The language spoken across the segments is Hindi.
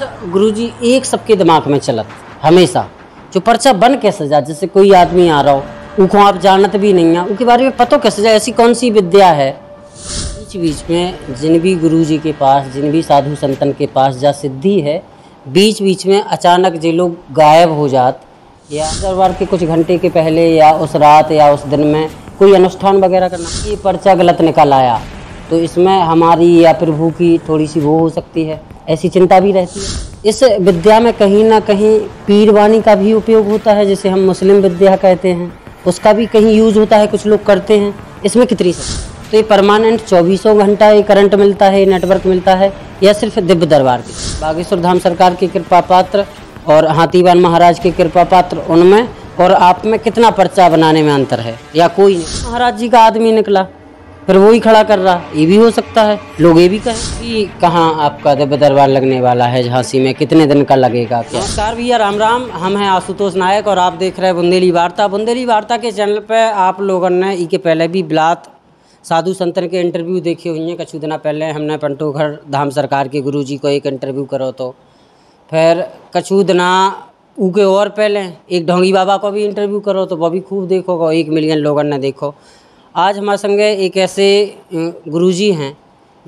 पर्चा गुरुजी एक सबके दिमाग में चलत हमेशा जो पर्चा बन कैसे सजा जैसे कोई आदमी आ रहा हो उनको आप जानत भी नहीं है उनके बारे में पता कैसे जाए ऐसी कौन सी विद्या है बीच बीच में जिन भी गुरु जी के पास जिन भी साधु संतन के पास जा सिद्धि है बीच बीच में अचानक जो लोग गायब हो जात या दरबार के कुछ घंटे के पहले या उस रात या उस दिन में कोई अनुष्ठान वगैरह करना ये पर्चा गलत निकल आया तो इसमें हमारी या प्रभु की थोड़ी सी वो हो सकती है ऐसी चिंता भी रहती है इस विद्या में कहीं ना कहीं पीरवाणी का भी उपयोग होता है जिसे हम मुस्लिम विद्या कहते हैं उसका भी कहीं यूज होता है कुछ लोग करते हैं इसमें कितनी सकती तो ये परमानेंट चौबीसों घंटा ये करंट मिलता है नेटवर्क मिलता है यह सिर्फ दिव्य दरबार की बागेश्वर धाम सरकार की कृपा पात्र और हाथीवान महाराज के कृपा पात्र उनमें और आप में कितना पर्चा बनाने में अंतर है या कोई महाराज जी का आदमी निकला फिर वो ही खड़ा कर रहा ये भी हो सकता है लोग ये भी कहें कि कहाँ आपका दरबार लगने वाला है झांसी में कितने दिन का लगेगा नमस्कार भैया राम राम हम हैं आशुतोष नायक और आप देख रहे हैं बुंदेली वार्ता बुंदेली वार्ता के चैनल पर आप लोगों ने इसके पहले भी ब्लात साधु संतन के इंटरव्यू देखे हुई हैं कछु दिना पहले हमने पंटोघर धाम सरकार के गुरु जी को एक इंटरव्यू करो तो फिर कछु दिना ऊके और पहले एक ढोंगी बाबा को भी इंटरव्यू करो तो वो भी खूब देखोगे एक मिलियन लोगों ने देखो आज हमारे संगे एक ऐसे गुरुजी हैं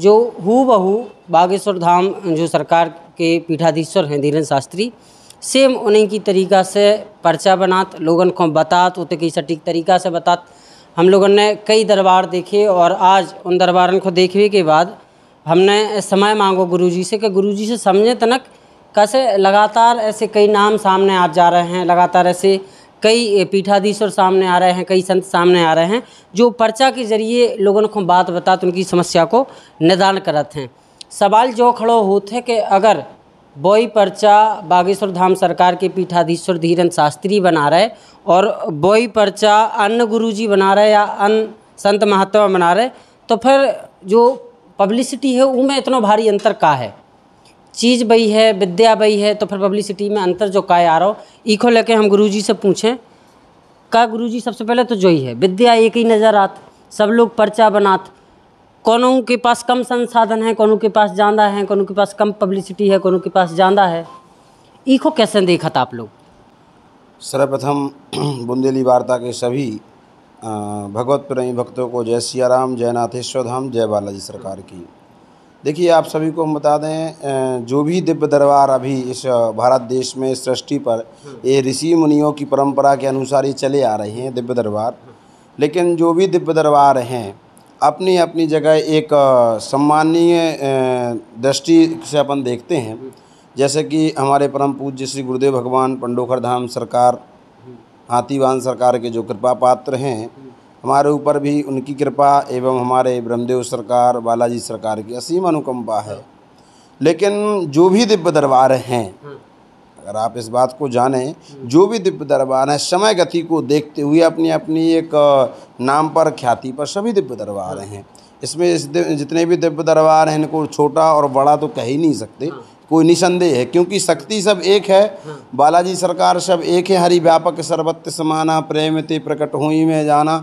जो हु बहू बागेश्वर धाम जो सरकार के पीठाधीश्वर हैं धीरेन्द्र शास्त्री सेम उन्हीं की तरीका से पर्चा बनात लोगन को बतात उत की सटीक तरीका से बतात हम लोगों ने कई दरबार देखे और आज उन दरबार को देखने के बाद हमने समय मांगो गुरुजी से कि गुरुजी से समझे तनक कैसे लगातार ऐसे कई नाम सामने आ जा रहे हैं लगातार ऐसे कई पीठाधीश्वर सामने आ रहे हैं कई संत सामने आ रहे हैं जो पर्चा के ज़रिए लोगों को बात बताते उनकी समस्या को निदान करते हैं सवाल जो खड़ो होते हैं कि अगर बोई पर्चा बागेश्वर धाम सरकार के पीठाधीश्वर धीरन शास्त्री बना रहे और बोई पर्चा अन्य गुरुजी बना रहे या अन्य संत महात्मा बना रहे तो फिर जो पब्लिसिटी है उनमें इतना भारी अंतर का है चीज़ बई है विद्या बई है तो फिर पब्लिसिटी में अंतर जो काय आ हो इको लेके हम गुरुजी से पूछें का गुरुजी सबसे पहले तो जो ही है विद्या एक ही नज़र आत सब लोग पर्चा बनात कोनों के पास कम संसाधन है कौनों के पास ज़्यादा है कौनों के पास कम पब्लिसिटी है कोनों के पास ज़्यादा है इको कैसे देखत आप लोग सर्वप्रथम बुंदेली वार्ता के सभी भगवत प्रेमी भक्तों को जय सियाराम जय नाथेश्वर धाम जय बालाजी सरकार की देखिए आप सभी को हम बता दें जो भी दिव्य दरबार अभी इस भारत देश में सृष्टि पर ये ऋषि मुनियों की परंपरा के अनुसार ही चले आ रहे हैं दिव्य दरबार लेकिन जो भी दिव्य दरबार हैं अपनी अपनी जगह एक सम्मानीय दृष्टि से अपन देखते हैं जैसे कि हमारे परम पूज्य श्री गुरुदेव भगवान पंडोखर धाम सरकार हाथीवान सरकार के जो कृपा पात्र हैं हमारे ऊपर भी उनकी कृपा एवं हमारे ब्रह्मदेव सरकार बालाजी सरकार की असीम अनुकंपा है लेकिन जो भी दिव्य दरबार हैं अगर आप इस बात को जानें जो भी दिव्य दरबार हैं समय गति को देखते हुए अपनी अपनी एक नाम पर ख्याति पर सभी दिव्य दरबार हैं इसमें इस जितने भी दिव्य दरबार हैं इनको छोटा और बड़ा तो कह ही नहीं सकते कोई निसंदेह है क्योंकि शक्ति सब एक है बालाजी सरकार सब एक है हरि व्यापक सर्वत्य समाना प्रेम ते प्रकट हुई में जाना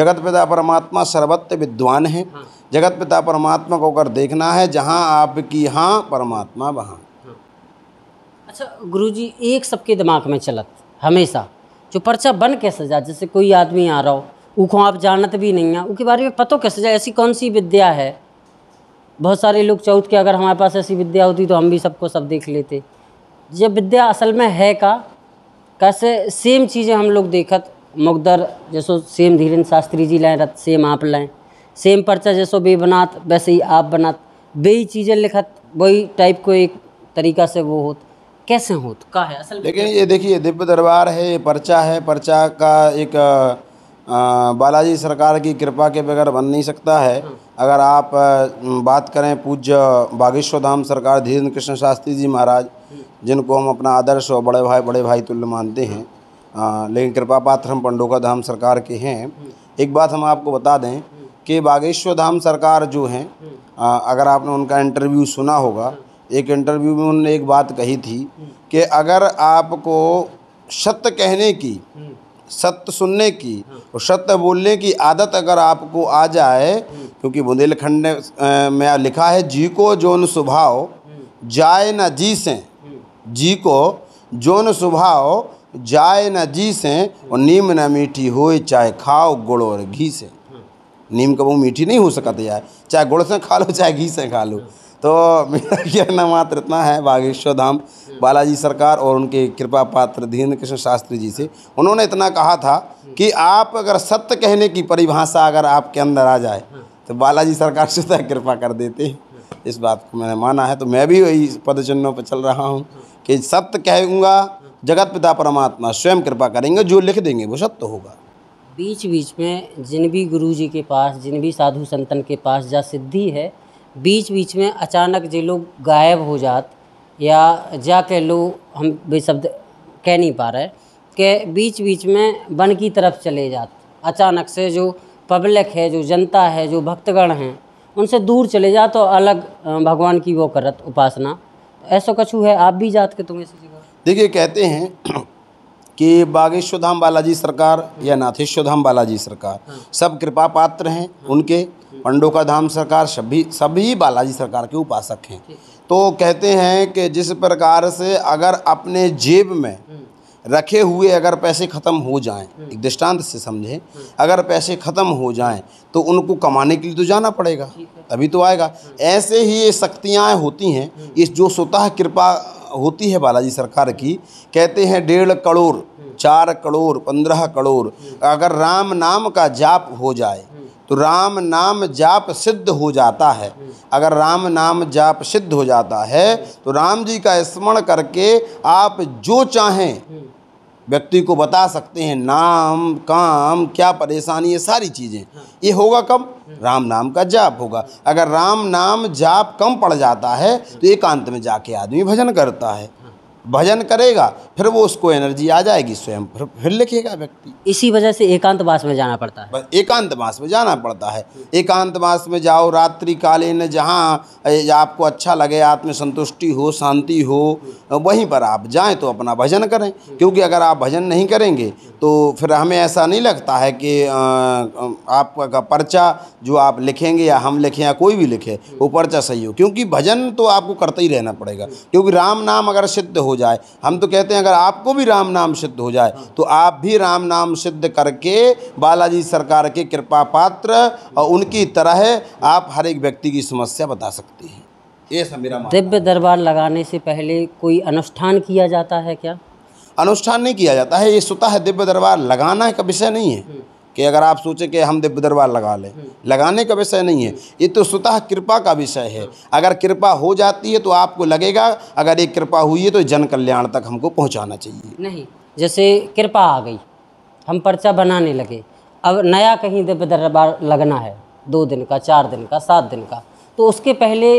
जगत पिता परमात्मा सर्वत्य विद्वान है जगत पिता परमात्मा को अगर देखना है जहाँ आपकी हाँ परमात्मा वहाँ अच्छा गुरुजी एक सबके दिमाग में चलत हमेशा जो पर्चा बन कैसे जा जैसे कोई आदमी आ रहा हो ऊखों आप जानत भी नहीं है उसके बारे में पता कैसे जाए ऐसी कौन सी विद्या है बहुत सारे लोग चौथ के अगर हमारे पास ऐसी विद्या होती तो हम भी सबको सब देख लेते जब विद्या असल में है का कैसे सेम चीज़ें हम लोग देखत मुकदर जैसो सेम धीरेन्द्र शास्त्री जी लाएँ रत सेम आप लाएँ सेम पर्चा जैसो बे बनात वैसे ही आप बनात बे ही चीज़ें लिखत वही टाइप को एक तरीका से वो होत कैसे होत का है असल लेकिन ये देखिए दिव्य दरबार है ये पर्चा है पर्चा का एक बालाजी सरकार की कृपा के बगैर बन नहीं सकता है अगर आप बात करें पूज्य बागेश्वर धाम सरकार धीरेन्द्र कृष्ण शास्त्री जी महाराज जिनको हम अपना आदर्श और बड़े भाई बड़े भाई तुल्य मानते हैं आ, लेकिन कृपा पात्र हम पंडोका धाम सरकार के हैं एक बात हम आपको बता दें कि बागेश्वर धाम सरकार जो हैं अगर आपने उनका इंटरव्यू सुना होगा एक इंटरव्यू में उन्होंने एक बात कही थी कि अगर आपको सत्य कहने की सत्य सुनने की और सत्य बोलने की आदत अगर आपको आ जाए क्योंकि बुंदेलखंड में लिखा है जी को जोन स्वभाव जाए न जी से जी को जोन स्वभाव जाए न जी से और नीम न मीठी हो चाहे खाओ गुड़ और घी से नीम कबू मीठी नहीं हो सकता यार चाहे गुड़ से खा लो चाहे घी से खा लो तो मेरा कहना मात्र इतना है बागेश्वर धाम बालाजी सरकार और उनके कृपा पात्र धीरेन्द्र कृष्ण शास्त्री जी से उन्होंने इतना कहा था कि आप अगर सत्य कहने की परिभाषा अगर आपके अंदर आ जाए तो बालाजी सरकार से तो कृपा कर देते इस बात को मैंने माना है तो मैं भी वही पद चिन्हों पर चल रहा हूँ कि सत्य कहूँगा जगत पिता परमात्मा स्वयं कृपा करेंगे जो लिख देंगे वो सत्य होगा बीच बीच में जिन भी गुरु जी के पास जिन भी साधु संतन के पास जा सिद्धि है बीच बीच में अचानक जे लोग गायब हो जात या जा कह लो हम शब्द कह नहीं पा रहे के बीच बीच में वन की तरफ चले जात अचानक से जो पब्लिक है जो जनता है जो भक्तगण हैं उनसे दूर चले जात और अलग भगवान की वो करत उपासना ऐसा कछु है आप भी जात के तुम ऐसी जगह देखिए कहते हैं कि बागेश्वर धाम बालाजी सरकार या नाथेश्वर धाम बालाजी सरकार हाँ। सब कृपा पात्र हैं हाँ। उनके पंडोका धाम सरकार सभी सभी बालाजी सरकार के उपासक हैं तो कहते हैं कि जिस प्रकार से अगर अपने जेब में हाँ। रखे हुए अगर पैसे ख़त्म हो जाएं एक दृष्टांत से समझें अगर पैसे ख़त्म हो जाएं तो उनको कमाने के लिए तो जाना पड़ेगा तभी तो आएगा ऐसे ही ये शक्तियाँ होती हैं इस जो स्वतः कृपा होती है बालाजी सरकार की कहते हैं डेढ़ करोड़ चार करोड़ पंद्रह करोड़ अगर राम नाम का जाप हो जाए तो राम नाम जाप सिद्ध हो जाता है अगर राम नाम जाप सिद्ध हो जाता है तो राम जी का स्मरण करके आप जो चाहें व्यक्ति को बता सकते हैं नाम काम क्या परेशानी ये सारी चीज़ें हाँ। ये होगा कब राम नाम का जाप होगा अगर राम नाम जाप कम पड़ जाता है तो एकांत में जाके आदमी भजन करता है भजन करेगा फिर वो उसको एनर्जी आ जाएगी स्वयं फिर फिर लिखेगा व्यक्ति इसी वजह से एकांत वास में जाना पड़ता है एकांत मास में जाना पड़ता है एकांत मास में जाओ रात्रि कालीन जहाँ आपको अच्छा लगे आत्म संतुष्टि हो शांति हो वहीं पर आप जाएँ तो अपना भजन करें क्योंकि अगर आप भजन नहीं करेंगे तो फिर हमें ऐसा नहीं लगता है कि आपका पर्चा जो आप लिखेंगे या हम लिखें या कोई भी लिखे वो पर्चा सही हो क्योंकि भजन तो आपको करते ही रहना पड़ेगा क्योंकि राम नाम अगर सिद्ध हो जाए हम तो कहते हैं अगर आपको भी राम नाम सिद्ध हो जाए तो आप भी राम नाम सिद्ध करके बालाजी सरकार के कृपा पात्र और उनकी तरह आप हर एक व्यक्ति की समस्या बता सकते हैं ये सब मेरा दिव्य दरबार लगाने से पहले कोई अनुष्ठान किया जाता है क्या अनुष्ठान नहीं किया जाता है ये स्वतः दिव्य दरबार लगाना का विषय नहीं है कि अगर आप सोचें कि हम दिव्य दरबार लगा लें हम्म। लगाने का विषय नहीं है ये तो स्वतः कृपा का विषय है अगर कृपा हो जाती है तो आपको लगेगा अगर एक कृपा हुई है तो जन कल्याण तक हमको पहुँचाना चाहिए नहीं जैसे कृपा आ गई हम पर्चा बनाने लगे अब नया कहीं दिव्य दरबार लगना है दो दिन का चार दिन का सात दिन का तो उसके पहले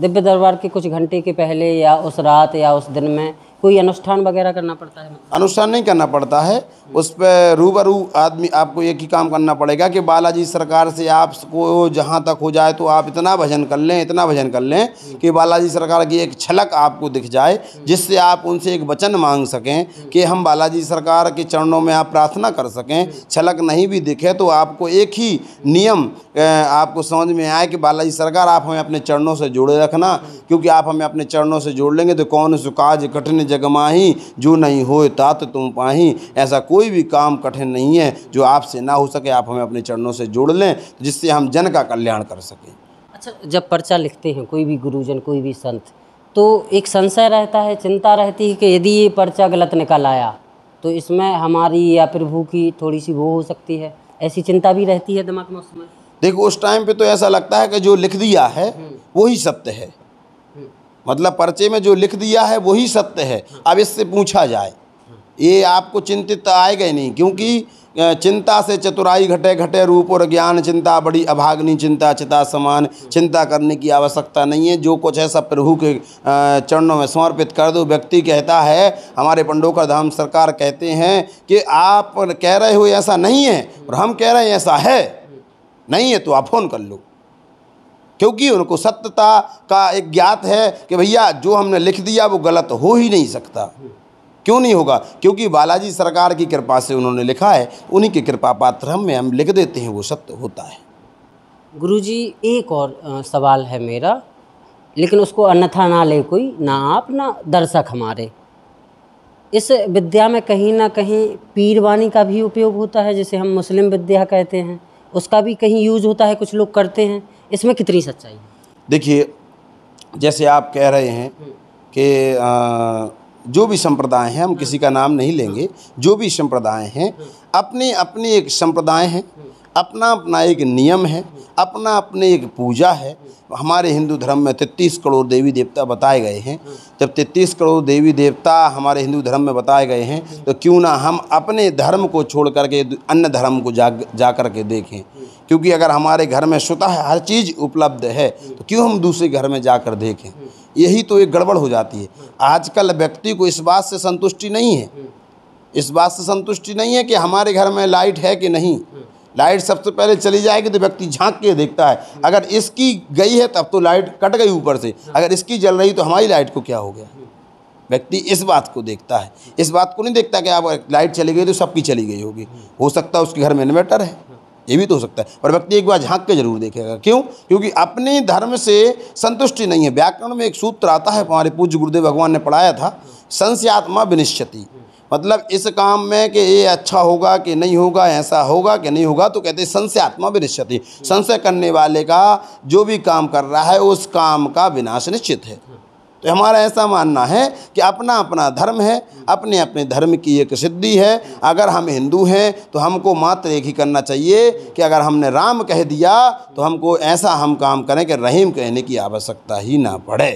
दिव्य दरबार के कुछ घंटे के पहले या उस रात या उस दिन में कोई अनुष्ठान वगैरह करना पड़ता है अनुष्ठान नहीं करना पड़ता है उस पर रूबरू आदमी आपको एक ही काम करना पड़ेगा कि बालाजी सरकार से आपको जहाँ तक हो जाए तो आप इतना भजन कर लें इतना भजन कर लें कि बालाजी सरकार की एक छलक आपको दिख जाए जिससे आप उनसे एक वचन मांग सकें कि हम बालाजी सरकार के चरणों में आप प्रार्थना कर सकें छलक नहीं भी दिखे तो आपको एक ही नियम आपको समझ में आए कि बालाजी सरकार आप हमें अपने चरणों से जोड़े रखना क्योंकि आप हमें अपने चरणों से जोड़ लेंगे तो कौन सुकाज कठिन जगमाही जो नहीं हो तात तुम पाही ऐसा कोई भी काम कठिन नहीं है जो आपसे ना हो सके आप हमें अपने चरणों से जोड़ लें जिससे हम जन का कल्याण कर सकें अच्छा जब पर्चा लिखते हैं कोई भी गुरुजन कोई भी संत तो एक संशय रहता है चिंता रहती है कि यदि ये पर्चा गलत निकल आया तो इसमें हमारी या प्रभु की थोड़ी सी वो हो सकती है ऐसी चिंता भी रहती है दिमाग में उस समय देखो उस टाइम पे तो ऐसा लगता है कि जो लिख दिया है हम्म। वही सत्य है मतलब पर्चे में जो लिख दिया है वही सत्य है अब इससे पूछा जाए ये आपको चिंतित तो आएगा नहीं क्योंकि चिंता से चतुराई घटे घटे रूप और ज्ञान चिंता बड़ी अभाग्नि चिंता चिता समान चिंता करने की आवश्यकता नहीं है जो कुछ है सब प्रभु के चरणों में समर्पित कर दो व्यक्ति कहता है हमारे पंडोकर धाम सरकार कहते हैं कि आप कह रहे हो ऐसा नहीं है और हम कह रहे हैं ऐसा है नहीं है तो आप फ़ोन कर लो क्योंकि उनको सत्यता का एक ज्ञात है कि भैया जो हमने लिख दिया वो गलत हो ही नहीं सकता क्यों नहीं होगा क्योंकि बालाजी सरकार की कृपा से उन्होंने लिखा है उन्हीं के कृपा पात्र हम में हम लिख देते हैं वो सत्य होता है गुरुजी एक और सवाल है मेरा लेकिन उसको अन्यथा ना ले कोई ना आप ना दर्शक हमारे इस विद्या में कहीं ना कहीं वाणी का भी उपयोग होता है जिसे हम मुस्लिम विद्या कहते हैं उसका भी कहीं यूज होता है कुछ लोग करते हैं इसमें कितनी सच्चाई है देखिए जैसे आप कह रहे हैं हम्म। कि जो भी संप्रदाय हैं हम किसी का नाम नहीं लेंगे जो भी संप्रदाय हैं अपने हम्म। अपने एक संप्रदाय हैं अपना अपना एक नियम है अपना अपने एक पूजा है हमारे हिंदू धर्म में तैतीस करोड़ देवी देवता बताए गए हैं जब तैतीस करोड़ देवी देवता हमारे हिंदू धर्म में बताए गए हैं तो क्यों ना हम अपने धर्म को छोड़ करके अन्य धर्म को जा जा कर के देखें क्योंकि अगर हमारे घर में स्वतः हर चीज़ उपलब्ध है तो क्यों हम दूसरे घर में जाकर देखें यही तो एक गड़बड़ हो जाती है आजकल व्यक्ति को इस बात से संतुष्टि नहीं है इस बात से संतुष्टि नहीं है कि हमारे घर में लाइट है कि नहीं लाइट सबसे पहले चली जाएगी तो व्यक्ति झांक के देखता है अगर इसकी गई है तब तो लाइट कट गई ऊपर से अगर इसकी जल रही तो हमारी लाइट को क्या हो गया व्यक्ति इस बात को देखता है इस बात को नहीं देखता कि आप लाइट चली गई तो सबकी चली गई होगी हो सकता है उसके घर में इन्वर्टर है ये भी तो हो सकता है पर व्यक्ति एक बार झांक के जरूर देखेगा क्यों क्योंकि अपने धर्म से संतुष्टि नहीं है व्याकरण में एक सूत्र आता है हमारे पूज्य गुरुदेव भगवान ने पढ़ाया था संस्यात्मा विनिश्चति मतलब इस काम में कि ये अच्छा होगा कि नहीं होगा ऐसा होगा कि नहीं होगा तो कहते संशय आत्मा विनिश्चित संशय करने वाले का जो भी काम कर रहा है उस काम का विनाश निश्चित है तो हमारा ऐसा मानना है कि अपना अपना धर्म है अपने अपने धर्म की एक सिद्धि है अगर हम हिंदू हैं तो हमको मात्र एक ही करना चाहिए कि अगर हमने राम कह दिया तो हमको ऐसा हम काम करें कि रहीम कहने की आवश्यकता ही ना पड़े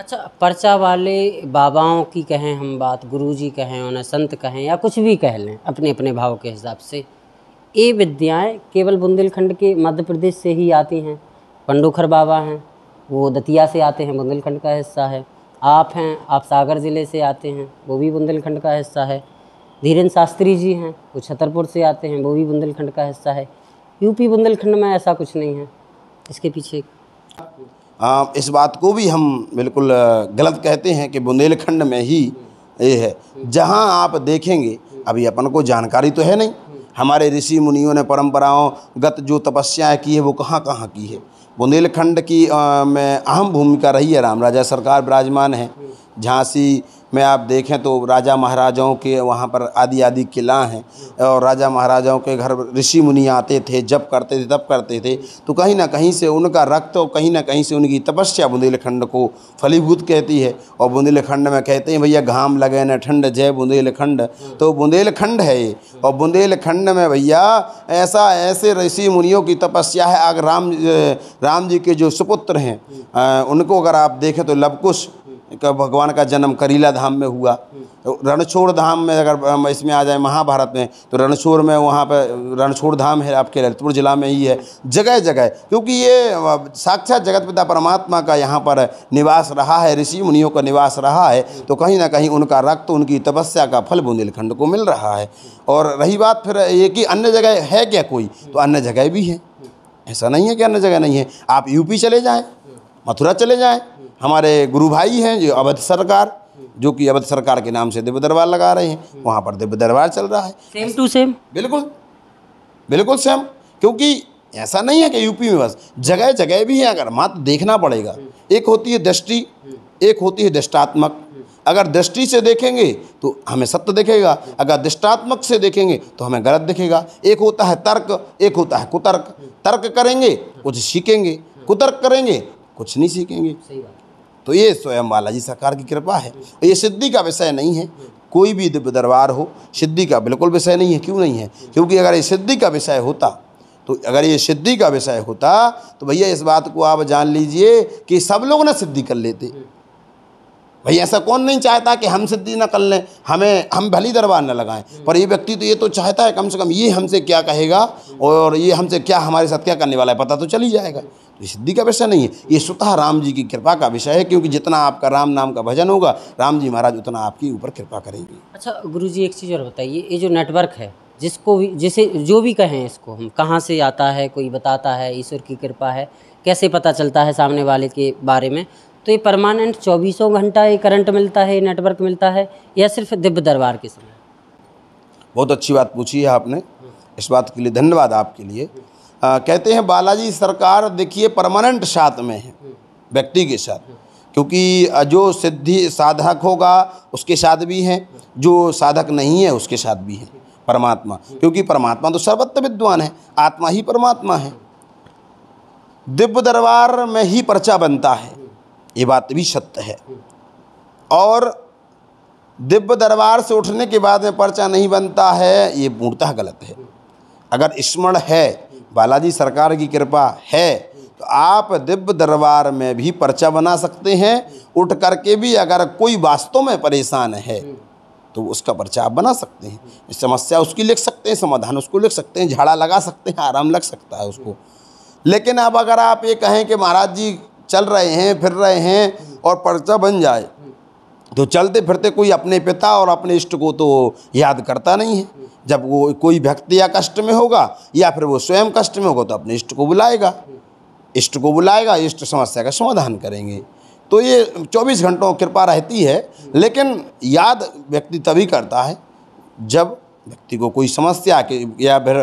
अच्छा पर्चा वाले बाबाओं की कहें हम बात गुरुजी कहें उन्हें संत कहें या कुछ भी कह लें अपने अपने भाव के हिसाब से ये विद्याएं केवल बुंदेलखंड के मध्य प्रदेश से ही आती हैं पंडोखर बाबा हैं वो दतिया से आते हैं बुंदेलखंड का हिस्सा है आप हैं आप सागर ज़िले से आते हैं वो भी बुंदेलखंड का हिस्सा है धीरेन्द्र शास्त्री जी हैं वो छतरपुर से आते हैं वो भी बुंदेलखंड का हिस्सा है यूपी बुंदेलखंड में ऐसा कुछ नहीं है इसके पीछे इस बात को भी हम बिल्कुल गलत कहते हैं कि बुंदेलखंड में ही ये है जहाँ आप देखेंगे अभी अपन को जानकारी तो है नहीं हमारे ऋषि मुनियों ने परंपराओं गत जो तपस्याएं की है वो कहाँ कहाँ की है बुंदेलखंड की आ, में अहम भूमिका रही है राम राजा सरकार विराजमान है झांसी में आप देखें तो राजा महाराजाओं के वहाँ पर आदि आदि किला हैं और राजा महाराजाओं के घर ऋषि मुनि आते थे जब करते थे तब करते थे तो कहीं ना कहीं से उनका रक्त और कहीं ना कहीं से उनकी तपस्या बुंदेलखंड को फलीभूत कहती है और बुंदेलखंड में कहते हैं भैया घाम लगे न ठंड जय बुंदेलखंड तो बुंदेलखंड है ये और बुंदेलखंड में भैया ऐसा ऐसे ऋषि मुनियों की तपस्या है अगर राम राम जी के जो सुपुत्र हैं उनको अगर आप देखें तो लवकुश का भगवान का जन्म करीला धाम में हुआ तो रणछोड़ धाम में अगर हम इसमें आ जाए महाभारत में तो रणछोड़ में वहाँ पर रणछोड़ धाम है आपके ललितपुर जिला में ही है जगह जगह क्योंकि ये साक्षात जगत पिता परमात्मा का यहाँ पर निवास रहा है ऋषि मुनियों का निवास रहा है तो कहीं ना कहीं उनका रक्त उनकी तपस्या का फल बुंदेलखंड को मिल रहा है और रही बात फिर ये कि अन्य जगह है क्या कोई तो अन्य जगह भी है ऐसा नहीं है कि अन्य जगह नहीं है आप यूपी चले जाएँ मथुरा चले जाएं हमारे गुरु भाई हैं जो अवध सरकार जो कि अवध सरकार के नाम से दिव्य दरबार लगा रहे हैं वहाँ पर दिव्य दरबार चल रहा है सेम टू सेम बिल्कुल बिल्कुल सेम क्योंकि ऐसा नहीं है कि यूपी में बस जगह जगह भी है अगर मात्र देखना पड़ेगा एक होती है दृष्टि एक होती है दृष्टात्मक अगर दृष्टि से देखेंगे तो हमें सत्य दिखेगा अगर दृष्टात्मक से देखेंगे तो हमें गलत दिखेगा एक होता है तर्क एक होता है कुतर्क तर्क करेंगे कुछ सीखेंगे कुतर्क करेंगे कुछ नहीं सीखेंगे तो ये स्वयं बालाजी सरकार की कृपा है ये सिद्धि का विषय नहीं है कोई भी दरबार हो सिद्धि का बिल्कुल विषय नहीं है क्यों नहीं है क्योंकि अगर ये सिद्धि का विषय होता तो अगर ये सिद्धि का विषय होता तो भैया इस बात को आप जान लीजिए कि सब लोग ना सिद्धि कर लेते भाई ऐसा कौन नहीं चाहता कि हम सिद्धि न कर लें हमें हम भली दरबार न लगाएं पर ये व्यक्ति तो ये तो चाहता है कम से कम ये हमसे क्या कहेगा और ये हमसे क्या हमारे साथ क्या करने वाला है पता तो चल ही जाएगा तो सिद्धि का विषय नहीं है ये स्वतः राम जी की कृपा का विषय है क्योंकि जितना आपका राम नाम का भजन होगा राम जी महाराज उतना आपके ऊपर कृपा करेंगे अच्छा गुरु जी एक चीज़ और बताइए ये जो नेटवर्क है जिसको भी जिसे जो भी कहें इसको हम कहाँ से आता है कोई बताता है ईश्वर की कृपा है कैसे पता चलता है सामने वाले के बारे में तो ये परमानेंट चौबीसों घंटा ये करंट मिलता है नेटवर्क मिलता है या सिर्फ दिव्य दरबार के समय बहुत अच्छी बात पूछी है आपने इस बात के लिए धन्यवाद आपके लिए आ, कहते हैं बालाजी सरकार देखिए परमानेंट साथ में है व्यक्ति के साथ क्योंकि जो सिद्धि साधक होगा उसके साथ भी हैं जो साधक नहीं है उसके साथ भी हैं परमात्मा क्योंकि परमात्मा तो सर्वत्र विद्वान है आत्मा ही परमात्मा है दिव्य दरबार में ही पर्चा बनता है ये बात भी सत्य है और दिव्य दरबार से उठने के बाद में पर्चा नहीं बनता है ये पूर्णतः गलत है अगर स्मरण है बालाजी सरकार की कृपा है तो आप दिव्य दरबार में भी पर्चा बना सकते हैं उठ करके भी अगर कोई वास्तव में परेशान है तो उसका पर्चा आप बना सकते हैं समस्या उसकी लिख सकते हैं समाधान उसको लिख सकते हैं झाड़ा लगा सकते हैं आराम लग सकता है उसको लेकिन अब अगर आप ये कहें कि महाराज जी चल रहे हैं फिर रहे हैं और पर्चा बन जाए तो चलते फिरते कोई अपने पिता और अपने इष्ट को तो याद करता नहीं है जब वो कोई व्यक्ति या कष्ट में होगा या फिर वो स्वयं कष्ट में होगा तो अपने इष्ट को बुलाएगा इष्ट को बुलाएगा इष्ट समस्या का समाधान करेंगे तो ये 24 घंटों कृपा रहती है लेकिन याद व्यक्ति तभी करता है जब व्यक्ति को कोई समस्या के या फिर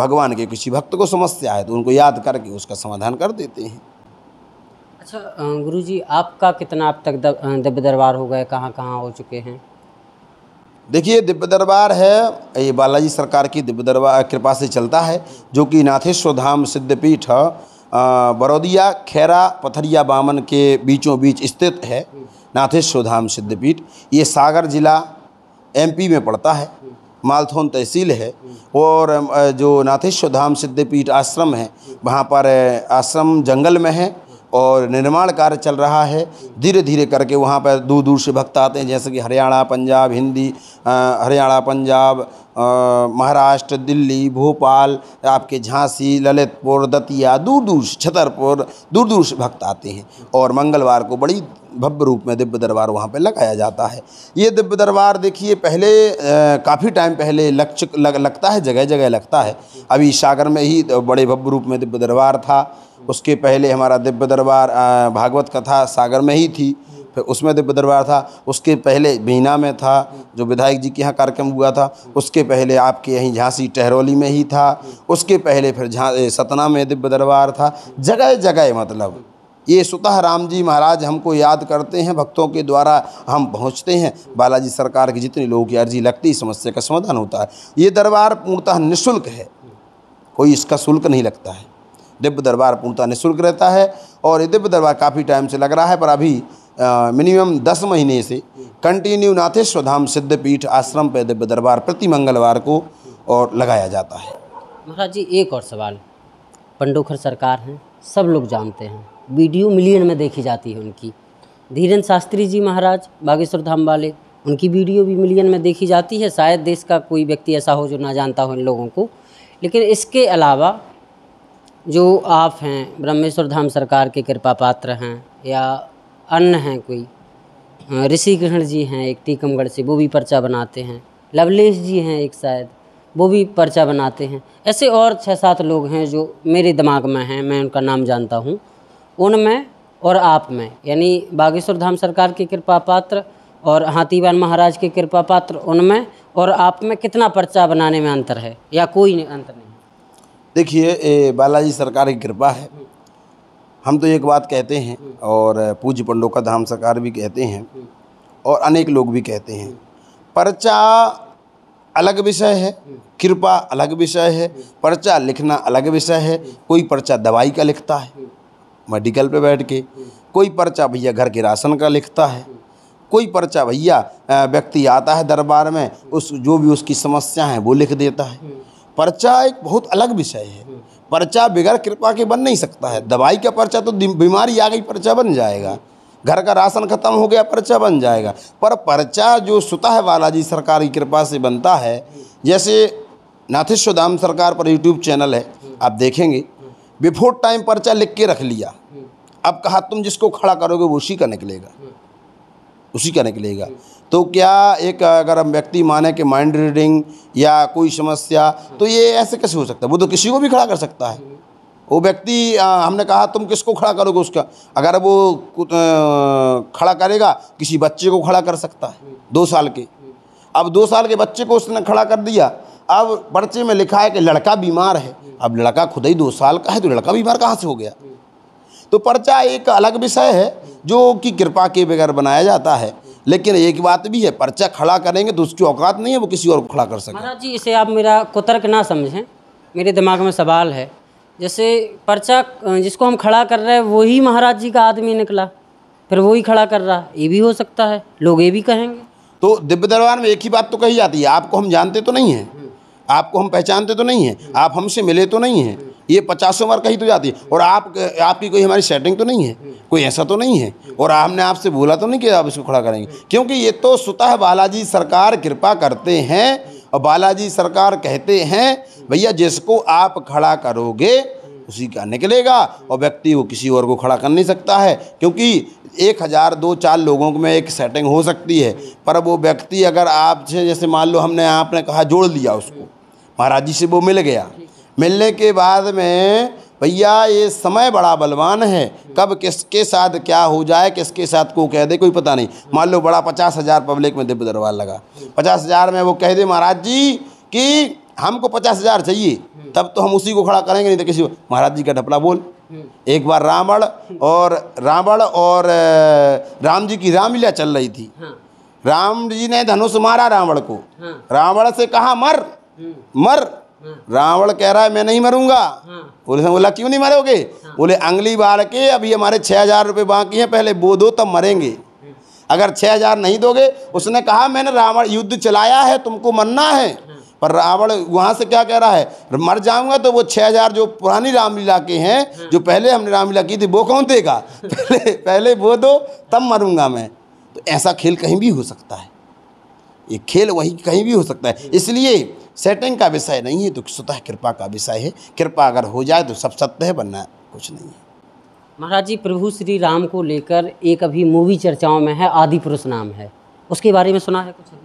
भगवान के किसी भक्त को समस्या है तो उनको याद करके उसका समाधान कर देते हैं अच्छा गुरु जी आपका कितना अब तक दिव्य दरबार हो गए कहाँ कहाँ हो चुके हैं देखिए दिव्य दरबार है ये बालाजी सरकार की दिव्य दरबार कृपा से चलता है जो कि नाथेश्वर धाम सिद्धपीठ बरौदिया खैरा पथरिया बामन के बीचों बीच स्थित है नाथेश्वर धाम सिद्धपीठ ये सागर जिला एमपी में पड़ता है मालथौन तहसील है और जो नाथेश्वर धाम सिद्धपीठ आश्रम है वहाँ पर आश्रम जंगल में है और निर्माण कार्य चल रहा है धीरे धीरे करके वहाँ पर दूर दूर से भक्त आते हैं जैसे कि हरियाणा पंजाब हिंदी हरियाणा पंजाब महाराष्ट्र दिल्ली भोपाल आपके झांसी ललितपुर दतिया दूर दूर से छतरपुर दूर दूर से भक्त आते हैं और मंगलवार को बड़ी भव्य रूप में दिव्य दरबार वहाँ पर लगाया जाता है ये दिव्य दरबार देखिए पहले काफ़ी टाइम पहले लग चुक लग, लगता है जगह जगह लगता है अभी सागर में ही तो बड़े भव्य रूप में दिव्य दरबार था उसके पहले हमारा दिव्य दरबार भागवत कथा सागर में ही थी फिर उसमें दिव्य दरबार था उसके पहले बीना में था जो विधायक जी के यहाँ कार्यक्रम हुआ था उसके पहले आपके यहीं झांसी टहरौली में ही था उसके पहले फिर झा सतना में दिव्य दरबार था जगह जगह मतलब ये स्वतः राम जी महाराज हमको याद करते हैं भक्तों के द्वारा हम पहुंचते हैं बालाजी सरकार की जितने लोगों की अर्जी लगती है समस्या का समाधान होता है ये दरबार पूर्णतः निःशुल्क है कोई इसका शुल्क नहीं लगता है दिव्य दरबार पूर्णतः निःशुल्क रहता है और ये दिव्य दरबार काफ़ी टाइम से लग रहा है पर अभी मिनिमम दस महीने से कंटिन्यू नाथेश्वर धाम सिद्धपीठ आश्रम पर दिव्य दरबार प्रति मंगलवार को और लगाया जाता है महाराज जी एक और सवाल पंडोखर सरकार हैं सब लोग जानते हैं वीडियो मिलियन में देखी जाती है उनकी धीरेन्द्र शास्त्री जी महाराज बागेश्वर धाम वाले उनकी वीडियो भी मिलियन में देखी जाती है शायद देश का कोई व्यक्ति ऐसा हो जो ना जानता हो इन लोगों को लेकिन इसके अलावा जो आप हैं ब्रह्मेश्वर धाम सरकार के कृपा पात्र हैं या अन्य हैं कोई हाँ, ऋषि कृष्ण जी हैं एक टीकमगढ़ से वो भी पर्चा बनाते हैं लवलेश जी हैं एक शायद वो भी पर्चा बनाते हैं ऐसे और छः सात लोग हैं जो मेरे दिमाग में हैं मैं उनका नाम जानता हूँ उनमें और आप में यानी बागेश्वर धाम सरकार के कृपा पात्र और हाथीवान महाराज के कृपा पात्र उनमें और आप में कितना पर्चा बनाने में अंतर है या कोई अंतर नहीं देखिए बालाजी सरकार की कृपा है हम तो एक बात कहते हैं और पूज्य पंडों का धाम सरकार भी कहते हैं और अनेक लोग भी कहते हैं पर्चा अलग विषय है कृपा अलग विषय है पर्चा लिखना अलग विषय है कोई पर्चा दवाई का लिखता है मेडिकल पे बैठ के कोई पर्चा भैया घर के राशन का लिखता है कोई पर्चा भैया व्यक्ति आता है दरबार में उस जो भी उसकी समस्या है वो लिख देता है पर्चा एक बहुत अलग विषय है पर्चा बगैर कृपा के बन नहीं सकता है दवाई का पर्चा तो बीमारी आ गई पर्चा बन जाएगा घर का राशन खत्म हो गया पर्चा बन जाएगा पर पर्चा जो सुतः बालाजी सरकार की कृपा से बनता है जैसे नाथेश्वर धाम सरकार पर यूट्यूब चैनल है आप देखेंगे बिफोर टाइम पर्चा लिख के रख लिया अब कहा तुम जिसको खड़ा करोगे वो उसी का निकलेगा उसी का निकलेगा तो क्या एक अगर हम व्यक्ति माने कि माइंड रीडिंग या कोई समस्या तो ये ऐसे कैसे हो सकता है वो तो किसी को भी खड़ा कर सकता है वो व्यक्ति हमने कहा तुम किसको खड़ा करोगे उसका अगर वो खड़ा करेगा किसी बच्चे को खड़ा कर सकता है दो साल के अब दो साल के बच्चे को उसने खड़ा कर दिया अब पर्चे में लिखा है कि लड़का बीमार है अब लड़का खुद ही दो साल का है तो लड़का बीमार कहाँ से हो गया तो पर्चा एक अलग विषय है जो कि कृपा के बगैर बनाया जाता है लेकिन एक बात भी है पर्चा खड़ा करेंगे तो उसकी औकात नहीं है वो किसी और को खड़ा कर सकते जी इसे आप मेरा कुतर्क ना समझें मेरे दिमाग में सवाल है जैसे पर्चा जिसको हम खड़ा कर रहे हैं वही महाराज जी का आदमी निकला फिर वही खड़ा कर रहा ये भी हो सकता है लोग ये भी कहेंगे तो दिव्य दरबार में एक ही बात तो कही जाती है आपको हम जानते तो नहीं हैं आपको हम पहचानते तो नहीं हैं आप हमसे मिले तो नहीं हैं ये पचासों बार कही तो जाती है और आप आपकी कोई हमारी सेटिंग तो नहीं है कोई ऐसा तो नहीं है और हमने आपसे बोला तो नहीं कि आप इसको खड़ा करेंगे क्योंकि ये तो स्वतः बालाजी सरकार कृपा करते हैं और बालाजी सरकार कहते हैं भैया जिसको आप खड़ा करोगे उसी का निकलेगा और व्यक्ति वो किसी और को खड़ा कर नहीं सकता है क्योंकि एक हज़ार दो चार लोगों में एक सेटिंग हो सकती है पर वो व्यक्ति अगर आपसे जैसे मान लो हमने आपने कहा जोड़ लिया उसको महाराज जी से वो मिल गया मिलने के बाद में भैया ये समय बड़ा बलवान है कब किसके साथ क्या हो जाए किसके साथ को कह दे कोई पता नहीं मान लो बड़ा पचास हज़ार पब्लिक में दिव्य दरबार लगा पचास हज़ार में वो कह दे महाराज जी कि हमको पचास हज़ार चाहिए तब तो हम उसी को खड़ा करेंगे नहीं तो किसी महाराज जी का ढपला बोल एक बार रावण और रावण और राम जी की रामलीला चल रही थी हाँ। राम जी ने धनुष मारा रावण को हाँ। रावण से कहा मर हम्म। मर रावण कह रहा है मैं नहीं मरूंगा पुलिस हाँ। ने बोला क्यों नहीं मरोगे हाँ। बोले अंगली बार के अभी हमारे छः हज़ार रुपये बाकी हैं पहले वो दो तब मरेंगे अगर छः हज़ार नहीं दोगे उसने कहा मैंने रावण युद्ध चलाया है तुमको मरना है हाँ। पर रावण वहाँ से क्या कह रहा है मर जाऊंगा तो वो छः हज़ार जो पुरानी रामलीला के हैं जो पहले हमने रामलीला की थी वो कौन देगा पहले पहले वो दो तब मरूंगा मैं तो ऐसा खेल कहीं भी हो सकता है ये खेल वही कहीं भी हो सकता है इसलिए सेटिंग का विषय नहीं है तो स्वतः कृपा का विषय है कृपा अगर हो जाए तो सब सत्य है वरना कुछ नहीं है महाराज जी प्रभु श्री राम को लेकर एक अभी मूवी चर्चाओं में है आदि पुरुष नाम है उसके बारे में सुना है कुछ है?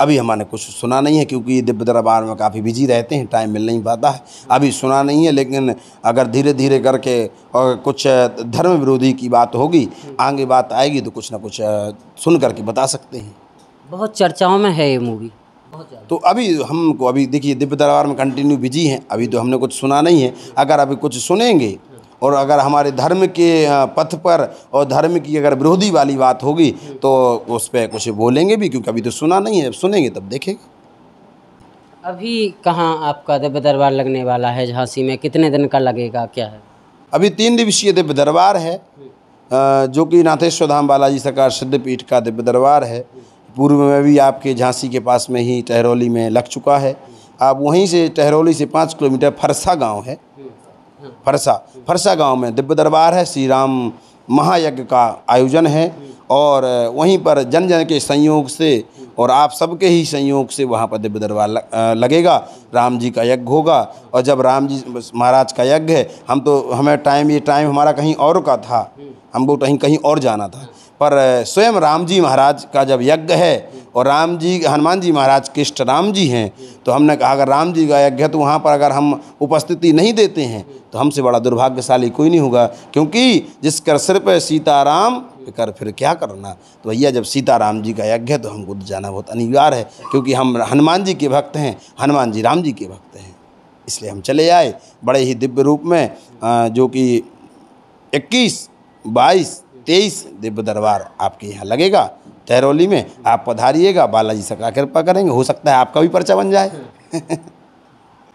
अभी हमारे कुछ सुना नहीं है क्योंकि ये दिव्य दरबार में काफ़ी बिजी रहते हैं टाइम मिल नहीं पाता है अभी सुना नहीं है लेकिन अगर धीरे धीरे करके और कुछ धर्म विरोधी की बात होगी आगे बात आएगी तो कुछ ना कुछ सुन करके बता सकते हैं बहुत चर्चाओं में है ये मूवी तो अभी हमको अभी देखिए दिव्य दरबार में कंटिन्यू बिजी हैं अभी तो हमने कुछ सुना नहीं है अगर अभी कुछ सुनेंगे और अगर हमारे धर्म के पथ पर और धर्म की अगर विरोधी वाली बात होगी तो उस पर कुछ बोलेंगे भी क्योंकि अभी तो सुना नहीं है सुनेंगे तब देखेंगे अभी कहाँ आपका दिव्य दरबार लगने वाला है झांसी में कितने दिन का लगेगा क्या है अभी तीन दिवसीय दिव्य दरबार है जो कि नाथेश्वर धाम बालाजी सरकार सिद्धपीठ का दिव्य दरबार है पूर्व में भी आपके झांसी के पास में ही टहरौली में लग चुका है आप वहीं से टहरौली से पाँच किलोमीटर फरसा गांव है फरसा फरसा गांव में दिव्य दरबार है श्री राम महायज्ञ का आयोजन है और वहीं पर जन जन के संयोग से और आप सबके ही संयोग से वहाँ पर दिव्य दरबार लगेगा राम जी का यज्ञ होगा और जब राम जी महाराज का यज्ञ है हम तो हमें टाइम ये टाइम हमारा कहीं और का था हमको तो कहीं कहीं और जाना था पर स्वयं राम जी महाराज का जब यज्ञ है और राम जी हनुमान जी महाराज कृष्ण राम जी हैं तो हमने कहा अगर राम जी का यज्ञ है तो वहाँ पर अगर हम उपस्थिति नहीं देते हैं तो हमसे बड़ा दुर्भाग्यशाली कोई नहीं होगा क्योंकि जिस कर सिर पर सीताराम कर फिर क्या करना तो भैया जब सीताराम जी का यज्ञ है तो हमको तो जाना बहुत अनिवार्य है क्योंकि हम हनुमान जी के भक्त हैं हनुमान जी राम जी के भक्त हैं इसलिए हम चले आए बड़े ही दिव्य रूप में जो कि इक्कीस बाईस तेईस दिव्य दरबार आपके यहाँ लगेगा तैरोली में आप पधारिएगा बालाजी सरकार कृपा करेंगे हो सकता है आपका भी पर्चा बन जाए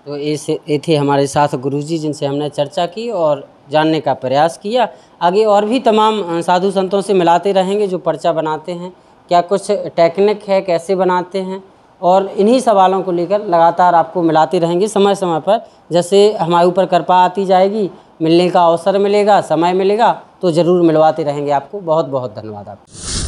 तो ये थे हमारे साथ गुरुजी जिनसे हमने चर्चा की और जानने का प्रयास किया आगे और भी तमाम साधु संतों से मिलाते रहेंगे जो पर्चा बनाते हैं क्या कुछ टेक्निक है कैसे बनाते हैं और इन्हीं सवालों को लेकर लगातार आपको मिलाते रहेंगे समय समय पर जैसे हमारे ऊपर कृपा आती जाएगी मिलने का अवसर मिलेगा समय मिलेगा तो ज़रूर मिलवाते रहेंगे आपको बहुत बहुत धन्यवाद आप